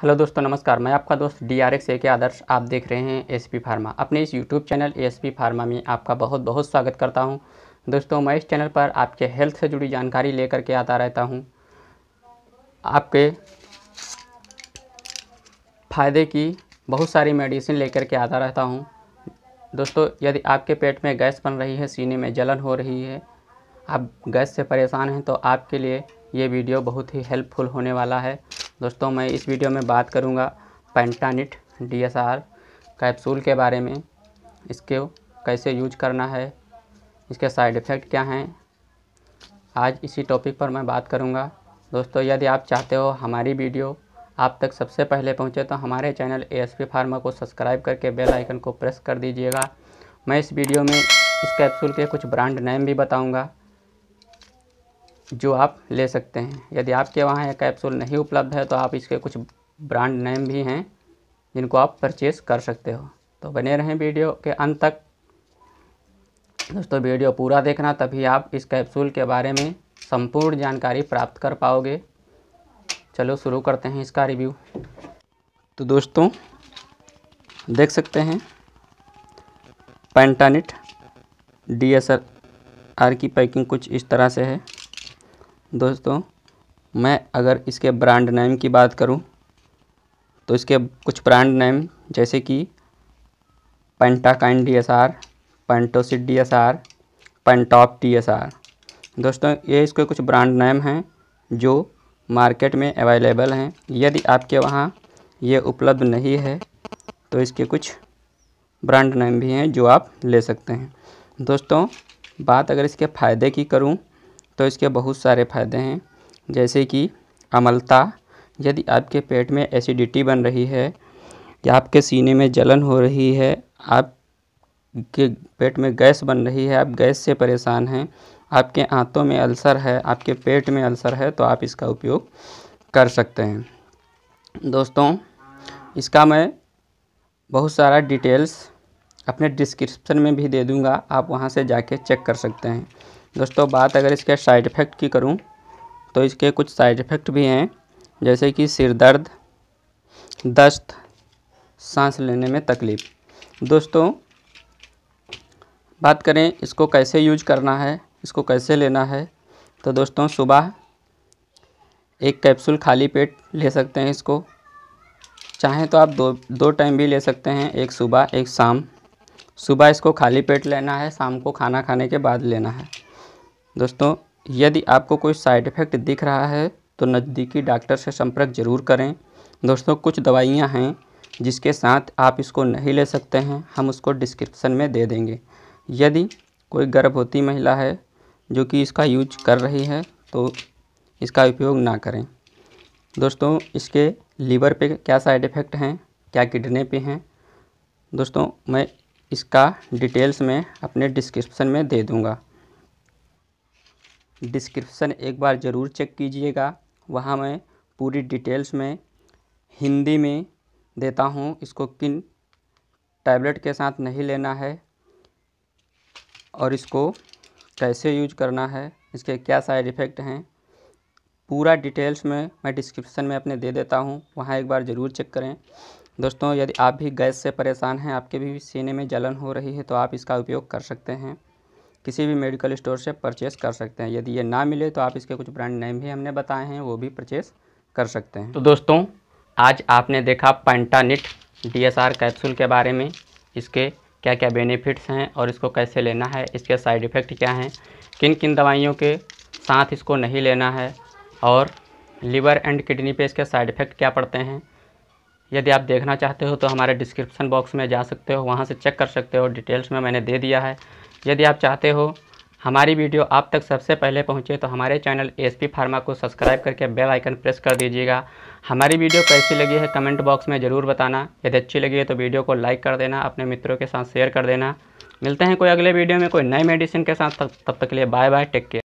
hello दोस्तों नमस्कार मैं आपका दोस्त डी आर एक्स ए के आदर्श आप देख रहे हैं एस पी फार्मा अपने इस YouTube channel S P pharma में आपका बहुत बहुत स्वागत करता हूं दोस्तों मैं इस चैनल पर आपके हेल्थ से जुड़ी जानकारी लेकर के आता रहता हूं आपके फ़ायदे की बहुत सारी मेडिसिन लेकर के आता रहता हूँ दोस्तों यदि आपके पेट में गैस बन रही है सीने में जलन हो रही है आप गैस से परेशान हैं तो आपके लिए ये वीडियो बहुत ही हेल्पफुल होने वाला है दोस्तों मैं इस वीडियो में बात करूँगा Pentanit D S R capsule के बारे में इसके कैसे यूज करना है इसके साइड इफ़ेक्ट क्या हैं आज इसी टॉपिक पर मैं बात करूँगा दोस्तों यदि आप चाहते हो हमारी वीडियो आप तक सबसे पहले पहुँचे तो हमारे channel A S P pharma को सब्सक्राइब करके बेल आइकन को प्रेस कर दीजिएगा मैं इस वीडियो में इस कैप्सूल के कुछ ब्रांड नेम भी बताऊँगा जो आप ले सकते हैं यदि आपके वहाँ यह कैप्सूल नहीं उपलब्ध है तो आप इसके कुछ ब्रांड नेम भी हैं जिनको आप परचेस कर सकते हो तो बने रहें वीडियो के अंत तक दोस्तों वीडियो पूरा देखना तभी आप इस कैप्सूल के बारे में संपूर्ण जानकारी प्राप्त कर पाओगे चलो शुरू करते हैं इसका रिव्यू तो दोस्तों देख सकते हैं पेंटानिट डी एस आर की पैकिंग कुछ इस तरह से है दोस्तों मैं अगर इसके ब्रांड नेम की बात करूं तो इसके कुछ ब्रांड नेम जैसे कि Pentakine D S R Pentocid D S R Pentop D S R दोस्तों ये इसके कुछ ब्रांड नेम हैं जो मार्केट में अवेलेबल हैं यदि आपके वहाँ ये उपलब्ध नहीं है तो इसके कुछ ब्रांड नेम भी हैं जो आप ले सकते हैं दोस्तों बात अगर इसके फ़ायदे की करूँ तो इसके बहुत सारे फ़ायदे हैं जैसे कि अमलता यदि आपके पेट में एसिडिटी बन रही है या आपके सीने में जलन हो रही है आपके पेट में गैस बन रही है आप गैस से परेशान हैं आपके आंतों में अल्सर है आपके पेट में अल्सर है तो आप इसका उपयोग कर सकते हैं दोस्तों इसका मैं बहुत सारा डिटेल्स अपने डिस्क्रिप्शन में भी दे दूंगा आप वहां से जाके चेक कर सकते हैं दोस्तों बात अगर इसके साइड इफ़ेक्ट की करूँ तो इसके कुछ साइड इफ़ेक्ट भी हैं जैसे कि सिर दर्द दस्त सांस लेने में तकलीफ़ दोस्तों बात करें इसको कैसे यूज करना है इसको कैसे लेना है तो दोस्तों सुबह एक कैप्सूल खाली पेट ले सकते हैं इसको चाहें तो आप दो दो टाइम भी ले सकते हैं एक सुबह एक शाम सुबह इसको खाली पेट लेना है शाम को खाना खाने के बाद लेना है दोस्तों यदि आपको कोई साइड इफ़ेक्ट दिख रहा है तो नज़दीकी डॉक्टर से संपर्क ज़रूर करें दोस्तों कुछ दवाइयाँ हैं जिसके साथ आप इसको नहीं ले सकते हैं हम उसको डिस्क्रिप्सन में दे देंगे यदि कोई गर्भवती महिला है जो कि इसका यूज कर रही है तो इसका उपयोग ना करें दोस्तों इसके लीवर पे क्या साइड इफ़ेक्ट हैं क्या किडनी पे हैं दोस्तों मैं इसका डिटेल्स में अपने डिस्क्रिप्शन में दे दूँगा डिस्क्रिप्सन एक बार ज़रूर चेक कीजिएगा वहाँ मैं पूरी डिटेल्स में हिंदी में देता हूँ इसको किन टैबलेट के साथ नहीं लेना है और इसको कैसे यूज करना है इसके क्या साइड इफ़ेक्ट हैं पूरा डिटेल्स में मैं डिस्क्रिप्शन में अपने दे देता हूँ वहाँ एक बार ज़रूर चेक करें दोस्तों यदि आप भी गैस से परेशान हैं आपके भी सीने में जलन हो रही है तो आप इसका उपयोग कर सकते हैं किसी भी मेडिकल स्टोर से परचेस कर सकते हैं यदि ये ना मिले तो आप इसके कुछ ब्रांड नेम भी हमने बताए हैं वो भी परचेस कर सकते हैं तो दोस्तों आज आपने देखा पेंटानिट आर कैप्सूल के बारे में इसके क्या क्या बेनिफिट्स हैं और इसको कैसे लेना है इसके साइड इफ़ेक्ट क्या हैं किन किन दवाइयों के साथ इसको नहीं लेना है और लीवर एंड किडनी पे इसके साइड इफ़ेक्ट क्या पड़ते हैं यदि आप देखना चाहते हो तो हमारे डिस्क्रिप्शन बॉक्स में जा सकते हो वहाँ से चेक कर सकते हो डिटेल्स में मैंने दे दिया है यदि आप चाहते हो हमारी वीडियो आप तक सबसे पहले पहुंचे तो हमारे चैनल एस पी फार्मा को सब्सक्राइब करके बेल आइकन प्रेस कर दीजिएगा हमारी वीडियो कैसी लगी है कमेंट बॉक्स में ज़रूर बताना यदि अच्छी लगी है तो वीडियो को लाइक कर देना अपने मित्रों के साथ शेयर कर देना मिलते हैं कोई अगले वीडियो में कोई नए मेडिसिन के साथ तब तक के लिए बाय बाय टेक केयर